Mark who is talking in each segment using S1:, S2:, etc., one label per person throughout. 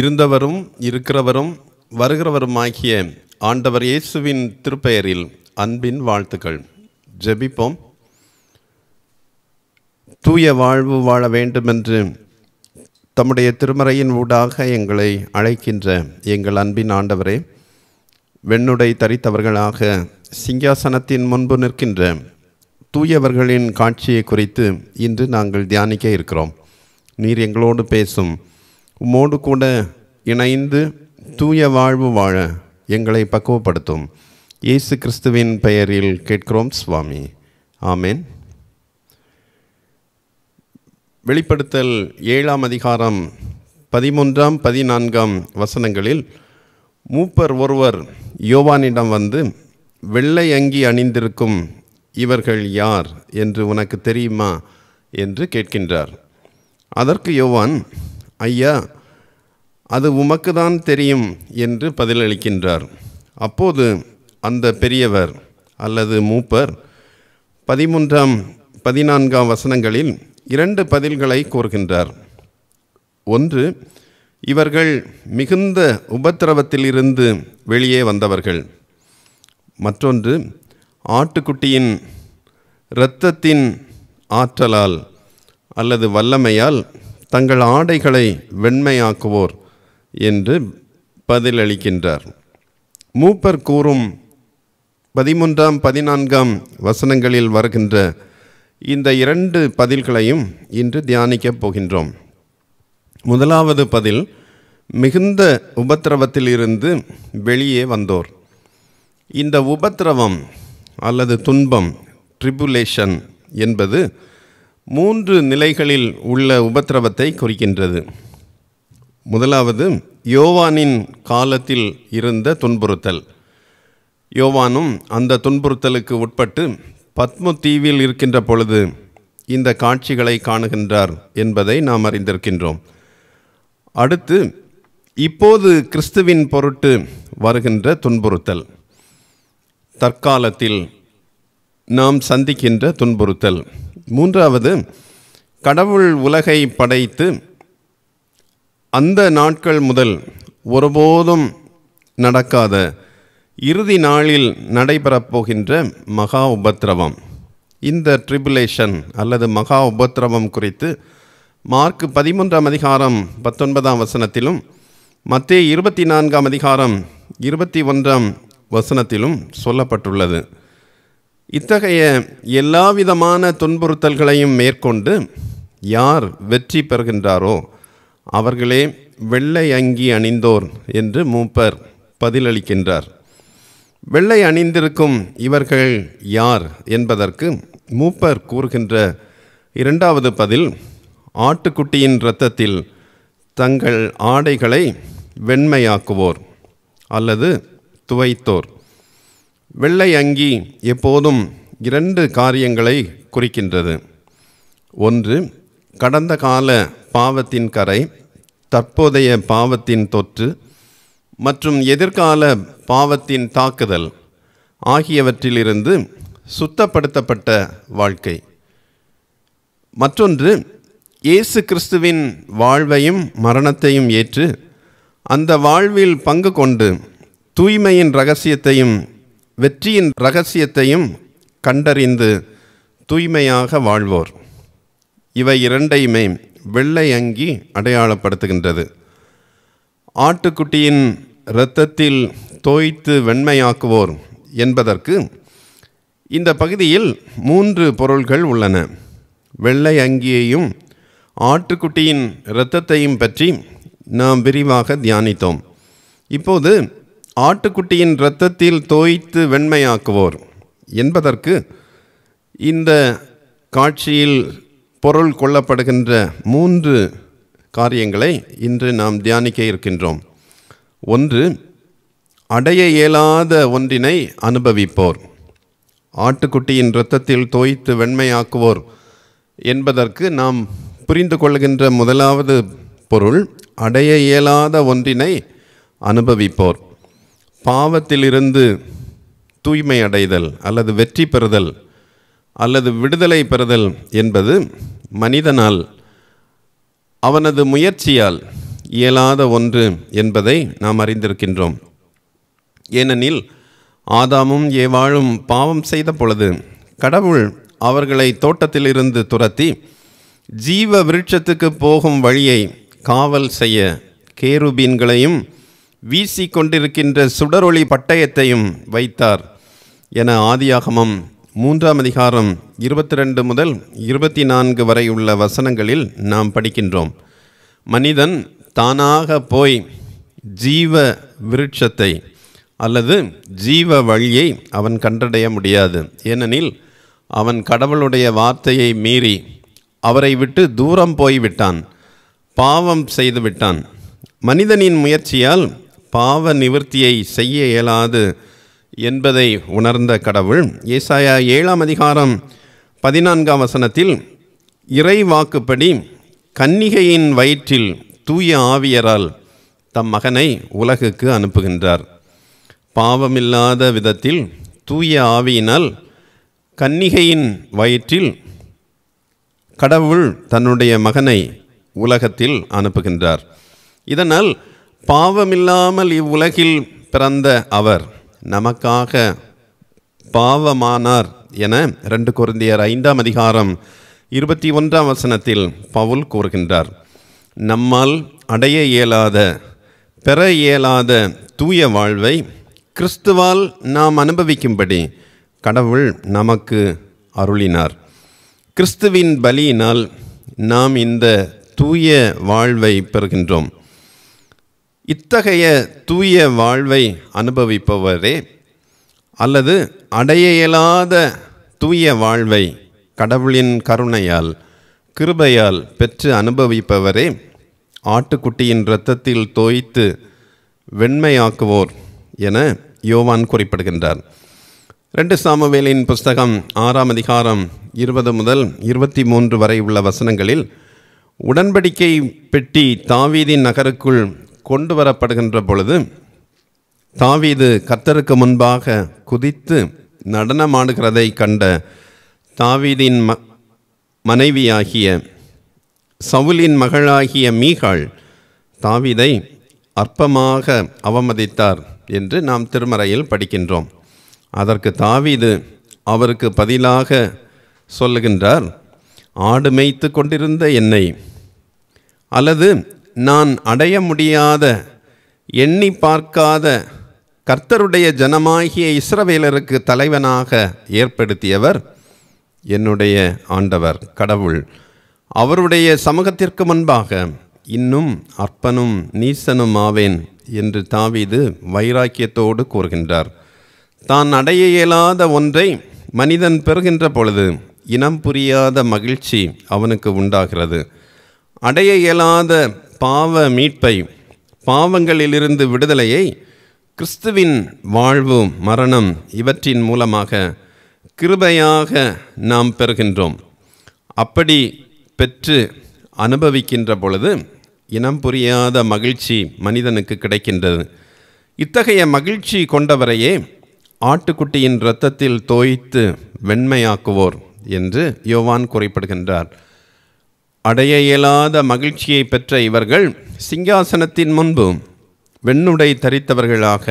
S1: இருந்தவரும் இருக்கிறவரும் வருகிறவருமாகிய ஆண்டவர் இயேசுவின் திருப்பெயரில் அன்பின் வாழ்த்துக்கள் ஜெபிப்போம் தூய வாழ்வு வாழ வேண்டுமென்று தம்முடைய திருமறையின் ஊடாக எங்களை அழைக்கின்ற எங்கள் அன்பின் ஆண்டவரே வெண்ணுடை தரித்தவர்களாக சிங்காசனத்தின் முன்பு நிற்கின்ற தூயவர்களின் காட்சியை குறித்து இன்று நாங்கள் தியானிக்க இருக்கிறோம் நீர் எங்களோடு பேசும் உம்மோடு கூட இணைந்து தூய வாழ்வு வாழ எங்களை பக்குவப்படுத்தும் இயேசு கிறிஸ்துவின் பெயரில் கேட்கிறோம் சுவாமி ஆமேன் வெளிப்படுத்தல் ஏழாம் அதிகாரம் பதிமூன்றாம் பதினான்காம் வசனங்களில் மூப்பர் ஒருவர் யோவானிடம் வந்து வெள்ளை அங்கி அணிந்திருக்கும் இவர்கள் யார் என்று உனக்கு தெரியுமா என்று கேட்கின்றார் அதற்கு யோவான் ஐயா அது உமக்கு தான் தெரியும் என்று பதிலளிக்கின்றார் அப்போது அந்த பெரியவர் அல்லது மூப்பர் பதிமூன்றாம் பதினான்காம் வசனங்களில் இரண்டு பதில்களை கூறுகின்றார் ஒன்று இவர்கள் மிகுந்த உபத்திரவத்திலிருந்து வெளியே வந்தவர்கள் மற்றொன்று ஆட்டுக்குட்டியின் இரத்தத்தின் ஆற்றலால் அல்லது வல்லமையால் தங்கள் ஆடைகளை வெண்மையாக்குவோர் என்று பதிலளிக்கின்றார் மூப்பர் கூறும் பதிமூன்றாம் பதினான்காம் வசனங்களில் வருகின்ற இந்த இரண்டு பதில்களையும் இன்று தியானிக்கப் போகின்றோம் முதலாவது பதில் மிகுந்த உபத்திரவத்திலிருந்து வெளியே வந்தோர் இந்த உபத்திரவம் அல்லது துன்பம் ட்ரிபுலேஷன் என்பது மூன்று நிலைகளில் உள்ள உபத்திரவத்தை குறிக்கின்றது முதலாவது யோவானின் காலத்தில் இருந்த துன்புறுத்தல் யோவானும் அந்த துன்புறுத்தலுக்கு உட்பட்டு பத்ம தீவில் இருக்கின்ற பொழுது இந்த காட்சிகளை காணுகின்றார் என்பதை நாம் அறிந்திருக்கின்றோம் அடுத்து இப்போது கிறிஸ்துவின் பொருட்டு வருகின்ற துன்புறுத்தல் தற்காலத்தில் நாம் சந்திக்கின்ற துன்புறுத்தல் மூன்றாவது கடவுள் உலகை படைத்து அந்த நாட்கள் முதல் ஒருபோதும் நடக்காத இறுதி நாளில் நடைபெறப் போகின்ற மகா உபத்திரவம் இந்த ட்ரிபுலேஷன் அல்லது மகா உபத்திரவம் குறித்து மார்க் பதிமூன்றாம் அதிகாரம் பத்தொன்பதாம் வசனத்திலும் மத்திய இருபத்தி நான்காம் அதிகாரம் இருபத்தி ஒன்றாம் வசனத்திலும் சொல்லப்பட்டுள்ளது இத்தகைய எல்லாவிதமான துன்புறுத்தல்களையும் மேற்கொண்டு யார் வெற்றி பெறுகின்றாரோ அவர்களே வெள்ளை அங்கி அணிந்தோர் என்று மூப்பர் பதிலளிக்கின்றார் வெள்ளை அணிந்திருக்கும் இவர்கள் யார் என்பதற்கு மூப்பர் கூறுகின்ற இரண்டாவது பதில் ஆட்டுக்குட்டியின் இரத்தத்தில் தங்கள் ஆடைகளை வெண்மையாக்குவோர் அல்லது துவைத்தோர் வெள்ளை அங்கி எப்போதும் இரண்டு காரியங்களை குறிக்கின்றது ஒன்று கடந்த கால பாவத்தின் கரை தற்போதைய பாவத்தின் தொற்று மற்றும் எதிர்கால பாவத்தின் தாக்குதல் ஆகியவற்றிலிருந்து சுத்தப்படுத்தப்பட்ட வாழ்க்கை மற்றொன்று இயேசு கிறிஸ்துவின் வாழ்வையும் மரணத்தையும் ஏற்று அந்த வாழ்வில் பங்கு கொண்டு தூய்மையின் ரகசியத்தையும் வெற்றியின் ரகசியத்தையும் கண்டறிந்து தூய்மையாக வாழ்வோர் இவை இரண்டையுமே வெள்ளை அங்கி அடையாளப்படுத்துகின்றது ஆட்டுக்குட்டியின் இரத்தத்தில் தோய்த்து வெண்மையாக்குவோர் என்பதற்கு இந்த பகுதியில் மூன்று பொருள்கள் உள்ளன வெள்ளை அங்கியையும் ஆட்டுக்குட்டியின் இரத்தத்தையும் பற்றி நாம் விரிவாக தியானித்தோம் இப்போது ஆட்டுக்குட்டியின் இரத்தத்தில் தோய்த்து வெண்மையாக்குவோர் என்பதற்கு இந்த காட்சியில் பொருள் கொள்ளப்படுகின்ற மூன்று காரியங்களை இன்று நாம் தியானிக்க இருக்கின்றோம் ஒன்று அடைய இயலாத ஒன்றினை அனுபவிப்போர் ஆட்டுக்குட்டியின் இரத்தத்தில் தோய்த்து வெண்மையாக்குவோர் என்பதற்கு நாம் புரிந்து கொள்கின்ற முதலாவது பொருள் அடைய இயலாத ஒன்றினை அனுபவிப்போர் பாவத்திலிருந்து தூய்மை அடைதல் அல்லது வெற்றி பெறுதல் அல்லது விடுதலை பெறுதல் என்பது மனிதனால் அவனது முயற்சியால் இயலாத ஒன்று என்பதை நாம் அறிந்திருக்கின்றோம் ஏனெனில் ஆதாமும் ஏவாழும் பாவம் செய்த பொழுது கடவுள் அவர்களை தோட்டத்திலிருந்து துரத்தி ஜீவ விருட்சத்துக்கு போகும் வழியை காவல் செய்ய கேருபீன்களையும் வீசிக்கொண்டிருக்கின்ற சுடரொளி பட்டயத்தையும் வைத்தார் என ஆதியாகமம் மூன்றாம் அதிகாரம் இருபத்தி ரெண்டு முதல் இருபத்தி நான்கு வரை உள்ள வசனங்களில் நாம் படிக்கின்றோம் மனிதன் தானாக போய் ஜீவ விருட்சத்தை அல்லது ஜீவ வழியை அவன் கண்டடைய முடியாது ஏனெனில் அவன் கடவுளுடைய வார்த்தையை மீறி அவரை விட்டு தூரம் போய்விட்டான் பாவம் செய்துவிட்டான் மனிதனின் முயற்சியால் பாவ நிவர்த்தியை செய்ய இயலாது என்பதை உணர்ந்த கடவுள் ஏசாயா ஏழாம் அதிகாரம் பதினான்காம் வசனத்தில் இறை வாக்குப்படி கன்னிகையின் வயிற்றில் தூய ஆவியரால் தம் மகனை உலகுக்கு அனுப்புகின்றார் பாவமில்லாத விதத்தில் தூய ஆவியினால் கன்னிகையின் வயிற்றில் கடவுள் தன்னுடைய மகனை உலகத்தில் அனுப்புகின்றார் இதனால் பாவமில்லாமல் இவ்வுலகில் பிறந்த அவர் நமக்காக பாவமானார் என ரெண்டு குருந்தியர் ஐந்தாம் அதிகாரம் இருபத்தி ஒன்றாம் வசனத்தில் பவுல் கூறுகின்றார் நம்மால் அடைய இயலாத பெற இயலாத தூய வாழ்வை கிறிஸ்துவால் நாம் அனுபவிக்கும்படி கடவுள் நமக்கு அருளினார் கிறிஸ்துவின் பலியினால் நாம் இந்த தூய வாழ்வை பெறுகின்றோம் இத்தகைய தூய வாழ்வை அனுபவிப்பவரே அல்லது அடைய இயலாத தூய வாழ்வை கடவுளின் கருணையால் கிருபையால் பெற்று அனுபவிப்பவரே ஆட்டுக்குட்டியின் இரத்தத்தில் தோய்த்து வெண்மையாக்குவோர் என யோவான் குறிப்பிடுகின்றார் ரெண்டு சாமவேலின் புஸ்தகம் ஆறாம் அதிகாரம் இருபது முதல் இருபத்தி மூன்று வரை உள்ள வசனங்களில் உடன்படிக்கை பெட்டி தாவீதின் நகருக்குள் கொண்டு வரப்படுகின்ற பொழுது தாவீது கத்தருக்கு முன்பாக குதித்து நடனமாடுகிறதை கண்ட தாவீதின் ம மனைவியாகிய சவுலின் மகளாகிய மீகாள் தாவிதை அற்பமாக அவமதித்தார் என்று நாம் திருமறையில் படிக்கின்றோம் அதற்கு தாவீது அவருக்கு பதிலாக சொல்லுகின்றார் ஆடு மேய்த்து கொண்டிருந்த என்னை அல்லது நான் அடைய முடியாத எண்ணி பார்க்காத கர்த்தருடைய ஜனமாகிய இஸ்ரவேலருக்கு தலைவனாக ஏற்படுத்தியவர் என்னுடைய ஆண்டவர் கடவுள் அவருடைய சமூகத்திற்கு முன்பாக இன்னும் அற்பனும் நீசனும் ஆவேன் என்று தாவீது வைராக்கியத்தோடு கூறுகின்றார் தான் அடைய இயலாத ஒன்றை மனிதன் பெறுகின்ற பொழுது இனம் புரியாத மகிழ்ச்சி அவனுக்கு உண்டாகிறது அடைய இயலாத பாவ மீட்பை பாவங்களிலிருந்து விடுதலையை கிறிஸ்துவின் வாழ்வு மரணம் இவற்றின் மூலமாக கிருபையாக நாம் பெறுகின்றோம் அப்படி பெற்று அனுபவிக்கின்ற பொழுது இனம் புரியாத மகிழ்ச்சி மனிதனுக்கு கிடைக்கின்றது இத்தகைய மகிழ்ச்சி கொண்டவரையே ஆட்டுக்குட்டியின் இரத்தத்தில் தோய்த்து வெண்மையாக்குவோர் என்று யோவான் குறிப்பிடுகின்றார் அடைய இயலாத மகிழ்ச்சியை பெற்ற இவர்கள் சிங்காசனத்தின் முன்பு வெண்ணுடை தரித்தவர்களாக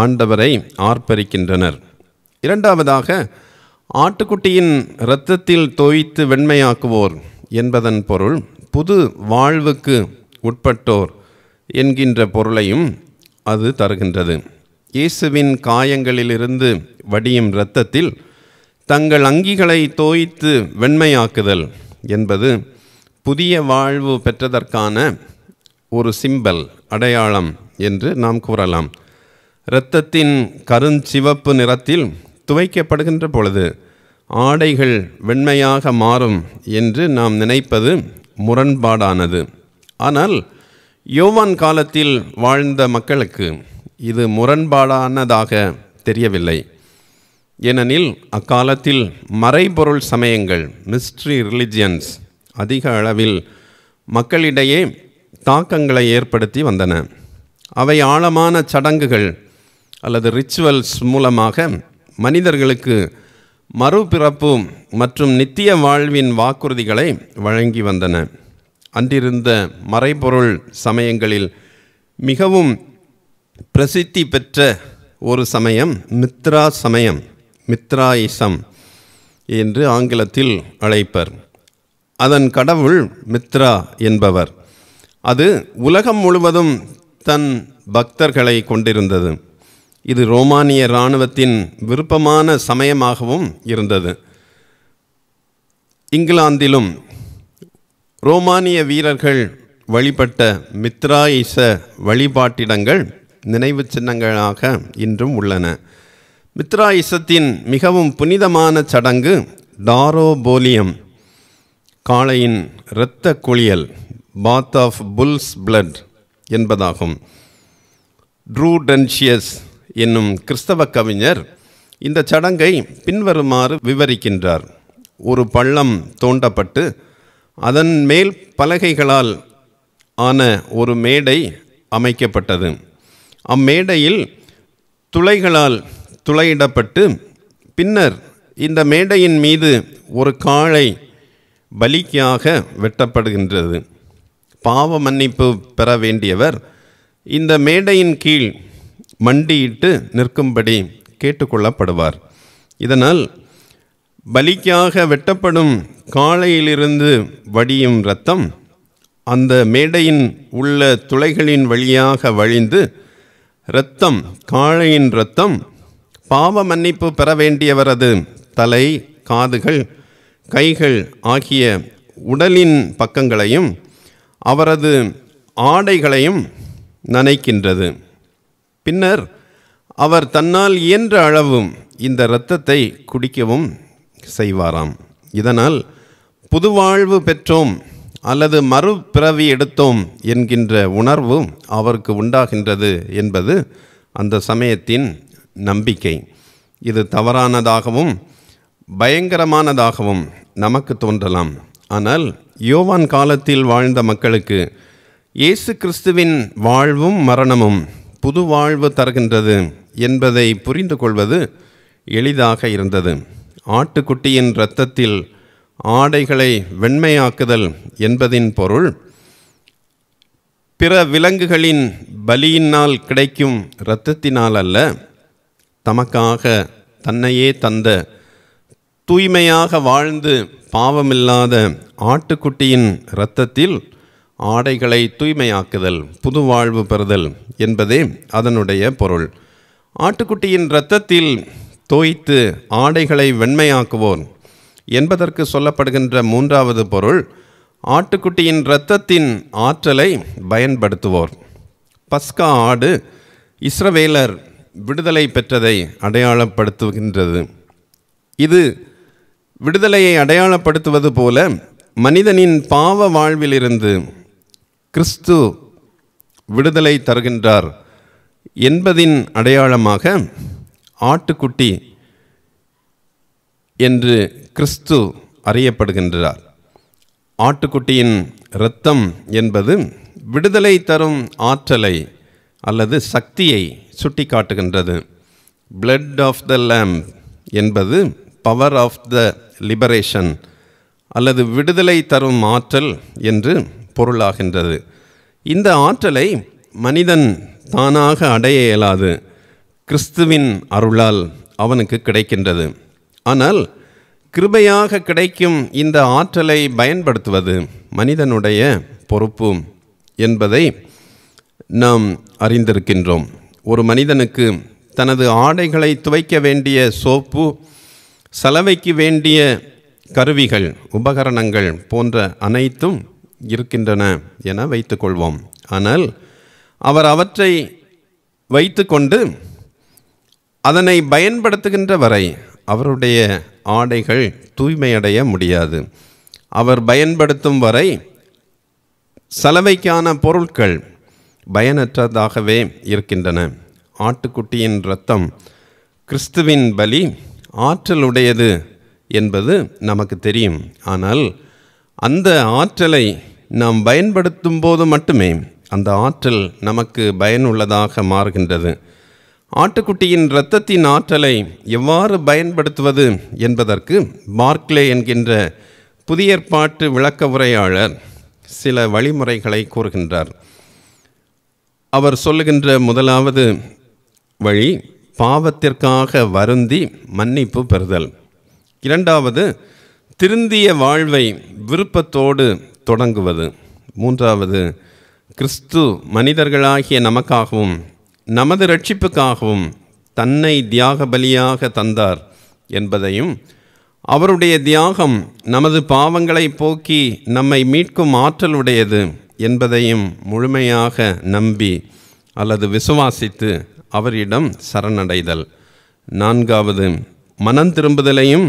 S1: ஆண்டவரை ஆர்ப்பரிக்கின்றனர் இரண்டாவதாக ஆட்டுக்குட்டியின் இரத்தத்தில் தோய்த்து வெண்மையாக்குவோர் என்பதன் பொருள் புது வாழ்வுக்கு உட்பட்டோர் என்கின்ற பொருளையும் அது தருகின்றது இயேசுவின் காயங்களிலிருந்து வடியும் இரத்தத்தில் தங்கள் அங்கிகளை தோய்த்து வெண்மையாக்குதல் என்பது புதிய வாழ்வு பெற்றதற்கான ஒரு சிம்பல் அடையாளம் என்று நாம் கூறலாம் இரத்தத்தின் கருஞ்சிவப்பு நிறத்தில் துவைக்கப்படுகின்ற பொழுது ஆடைகள் வெண்மையாக மாறும் என்று நாம் நினைப்பது முரண்பாடானது ஆனால் யோவான் காலத்தில் வாழ்ந்த மக்களுக்கு இது முரண்பாடானதாக தெரியவில்லை ஏனெனில் அக்காலத்தில் மறைபொருள் சமயங்கள் மிஸ்ட்ரி ரிலிஜியன்ஸ் அதிக அளவில் மக்களிடையே தாக்கங்களை ஏற்படுத்தி வந்தன அவை ஆழமான சடங்குகள் அல்லது ரிச்சுவல்ஸ் மூலமாக மனிதர்களுக்கு மறுபிறப்பு மற்றும் நித்திய வாழ்வின் வாக்குறுதிகளை வழங்கி வந்தன அன்றிருந்த மறைபொருள் சமயங்களில் மிகவும் பிரசித்தி பெற்ற ஒரு சமயம் மித்ரா சமயம் மித்ராயிசம் என்று ஆங்கிலத்தில் அழைப்பர் அதன் கடவுள் மித்ரா என்பவர் அது உலகம் முழுவதும் தன் பக்தர்களை கொண்டிருந்தது இது ரோமானிய இராணுவத்தின் விருப்பமான சமயமாகவும் இருந்தது இங்கிலாந்திலும் ரோமானிய வீரர்கள் வழிபட்ட மித்ராயிச வழிபாட்டிடங்கள் நினைவு சின்னங்களாக இன்றும் உள்ளன மித்ராயிசத்தின் மிகவும் புனிதமான சடங்கு டாரோபோலியம் காளையின் இரத்த குளியல் பாத் ஆஃப் புல்ஸ் பிளட் என்பதாகும் ட்ரூ டென்ஷியஸ் என்னும் கிறிஸ்தவ கவிஞர் இந்த சடங்கை பின்வருமாறு விவரிக்கின்றார் ஒரு பள்ளம் தோண்டப்பட்டு அதன் மேல் பலகைகளால் ஆன ஒரு மேடை அமைக்கப்பட்டது அம்மேடையில் துளைகளால் துளையிடப்பட்டு பின்னர் இந்த மேடையின் மீது ஒரு காளை பலிக்காக வெட்டப்படுகின்றது பாவ மன்னிப்பு பெற வேண்டியவர் இந்த மேடையின் கீழ் மண்டியிட்டு நிற்கும்படி கேட்டுக்கொள்ளப்படுவார் இதனால் பலிக்காக வெட்டப்படும் காளையிலிருந்து வடியும் இரத்தம் அந்த மேடையின் உள்ள துளைகளின் வழியாக வழிந்து இரத்தம் காளையின் இரத்தம் பாவ மன்னிப்பு பெற வேண்டியவரது தலை காதுகள் கைகள் ஆகிய உடலின் பக்கங்களையும் அவரது ஆடைகளையும் நனைக்கின்றது பின்னர் அவர் தன்னால் இயன்ற அளவும் இந்த இரத்தத்தை குடிக்கவும் செய்வாராம் இதனால் புதுவாழ்வு பெற்றோம் அல்லது மறுபிறவி எடுத்தோம் என்கின்ற உணர்வு அவருக்கு உண்டாகின்றது என்பது அந்த சமயத்தின் நம்பிக்கை இது தவறானதாகவும் பயங்கரமானதாகவும் நமக்கு தோன்றலாம் ஆனால் யோவான் காலத்தில் வாழ்ந்த மக்களுக்கு இயேசு கிறிஸ்துவின் வாழ்வும் மரணமும் புது வாழ்வு தருகின்றது என்பதை புரிந்து கொள்வது எளிதாக இருந்தது ஆட்டுக்குட்டியின் இரத்தத்தில் ஆடைகளை வெண்மையாக்குதல் என்பதின் பொருள் பிற விலங்குகளின் பலியினால் கிடைக்கும் இரத்தத்தினால் அல்ல தமக்காக தன்னையே தந்த தூய்மையாக வாழ்ந்து பாவமில்லாத ஆட்டுக்குட்டியின் இரத்தத்தில் ஆடைகளை தூய்மையாக்குதல் புது வாழ்வு பெறுதல் என்பதே அதனுடைய பொருள் ஆட்டுக்குட்டியின் இரத்தத்தில் தோய்த்து ஆடைகளை வெண்மையாக்குவோர் என்பதற்கு சொல்லப்படுகின்ற மூன்றாவது பொருள் ஆட்டுக்குட்டியின் இரத்தத்தின் ஆற்றலை பயன்படுத்துவோர் பஸ்கா ஆடு இஸ்ரவேலர் விடுதலை பெற்றதை அடையாளப்படுத்துகின்றது இது விடுதலையை அடையாளப்படுத்துவது போல மனிதனின் பாவ வாழ்விலிருந்து கிறிஸ்து விடுதலை தருகின்றார் என்பதின் அடையாளமாக ஆட்டுக்குட்டி என்று கிறிஸ்து அறியப்படுகின்றார் ஆட்டுக்குட்டியின் இரத்தம் என்பது விடுதலை தரும் ஆற்றலை அல்லது சக்தியை சுட்டி காட்டுகின்றது பிளட் ஆஃப் த லேம் என்பது பவர் ஆஃப் த லிபரேஷன் அல்லது விடுதலை தரும் ஆற்றல் என்று பொருளாகின்றது இந்த ஆற்றலை மனிதன் தானாக அடைய இயலாது கிறிஸ்துவின் அருளால் அவனுக்கு கிடைக்கின்றது ஆனால் கிருபையாக கிடைக்கும் இந்த ஆற்றலை பயன்படுத்துவது மனிதனுடைய பொறுப்பு என்பதை நாம் அறிந்திருக்கின்றோம் ஒரு மனிதனுக்கு தனது ஆடைகளை துவைக்க வேண்டிய சோப்பு சலவைக்கு வேண்டிய கருவிகள் உபகரணங்கள் போன்ற அனைத்தும் இருக்கின்றன என வைத்துக்கொள்வோம் ஆனால் அவர் அவற்றை வைத்துக்கொண்டு அதனை பயன்படுத்துகின்ற வரை அவருடைய ஆடைகள் தூய்மையடைய முடியாது அவர் பயன்படுத்தும் வரை சலவைக்கான பொருட்கள் பயனற்றதாகவே இருக்கின்றன ஆட்டுக்குட்டியின் இரத்தம் கிறிஸ்துவின் பலி ஆற்றல் உடையது என்பது நமக்கு தெரியும் ஆனால் அந்த ஆற்றலை நாம் பயன்படுத்தும் போது மட்டுமே அந்த ஆற்றல் நமக்கு பயனுள்ளதாக மாறுகின்றது ஆட்டுக்குட்டியின் இரத்தத்தின் ஆற்றலை எவ்வாறு பயன்படுத்துவது என்பதற்கு பார்க்லே என்கின்ற புதிய ஏற்பாட்டு விளக்க உரையாளர் சில வழிமுறைகளை கூறுகின்றார் அவர் சொல்லுகின்ற முதலாவது வழி பாவத்திற்காக வருந்தி மன்னிப்பு பெறுதல் இரண்டாவது திருந்திய வாழ்வை விருப்பத்தோடு தொடங்குவது மூன்றாவது கிறிஸ்து மனிதர்களாகிய நமக்காகவும் நமது ரட்சிப்புக்காகவும் தன்னை தியாக பலியாக தந்தார் என்பதையும் அவருடைய தியாகம் நமது பாவங்களை போக்கி நம்மை மீட்கும் ஆற்றல் உடையது என்பதையும் முழுமையாக நம்பி அல்லது விசுவாசித்து அவரிடம் சரணடைதல் நான்காவது மனம் திரும்புதலையும்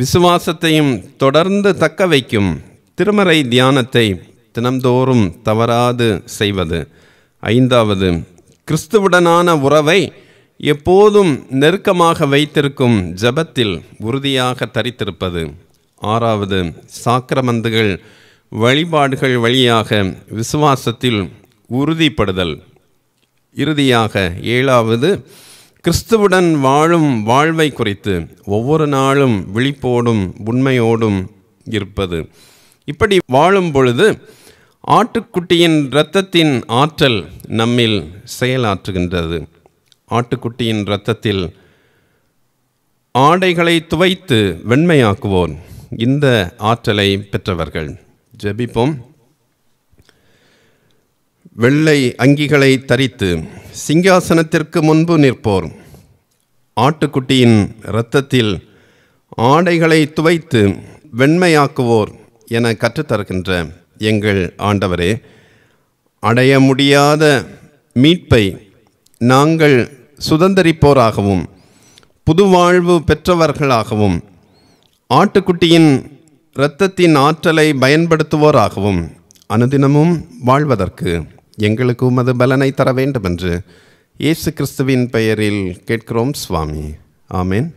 S1: விசுவாசத்தையும் தொடர்ந்து தக்க வைக்கும் திருமறை தியானத்தை தினந்தோறும் தவறாது செய்வது ஐந்தாவது கிறிஸ்துவுடனான உறவை எப்போதும் நெருக்கமாக வைத்திருக்கும் ஜபத்தில் உறுதியாக தரித்திருப்பது ஆறாவது சாக்கிரமந்துகள் வழிபாடுகள் வழியாக விசுவாசத்தில் உறுதிப்படுதல் இறுதியாக ஏழாவது கிறிஸ்துவுடன் வாழும் வாழ்வை குறித்து ஒவ்வொரு நாளும் விழிப்போடும் உண்மையோடும் இருப்பது இப்படி வாழும் பொழுது ஆட்டுக்குட்டியின் இரத்தத்தின் ஆற்றல் நம்மில் செயலாற்றுகின்றது ஆட்டுக்குட்டியின் இரத்தத்தில் ஆடைகளை துவைத்து வெண்மையாக்குவோர் இந்த ஆற்றலை பெற்றவர்கள் ஜெபிப்போம் வெள்ளை அங்கிகளை தரித்து சிங்காசனத்திற்கு முன்பு நிற்போர் ஆட்டுக்குட்டியின் இரத்தத்தில் ஆடைகளை துவைத்து வெண்மையாக்குவோர் என கற்றுத்தருகின்ற எங்கள் ஆண்டவரே அடைய முடியாத மீட்பை நாங்கள் சுதந்திரிப்போராகவும் புதுவாழ்வு பெற்றவர்களாகவும் ஆட்டுக்குட்டியின் இரத்தத்தின் ஆற்றலை பயன்படுத்துவோராகவும் அனுதினமும் வாழ்வதற்கு எங்களுக்கு உமது பலனை தர வேண்டுமென்று இயேசு கிறிஸ்துவின் பெயரில் கேட்கிறோம் சுவாமி ஆமேன்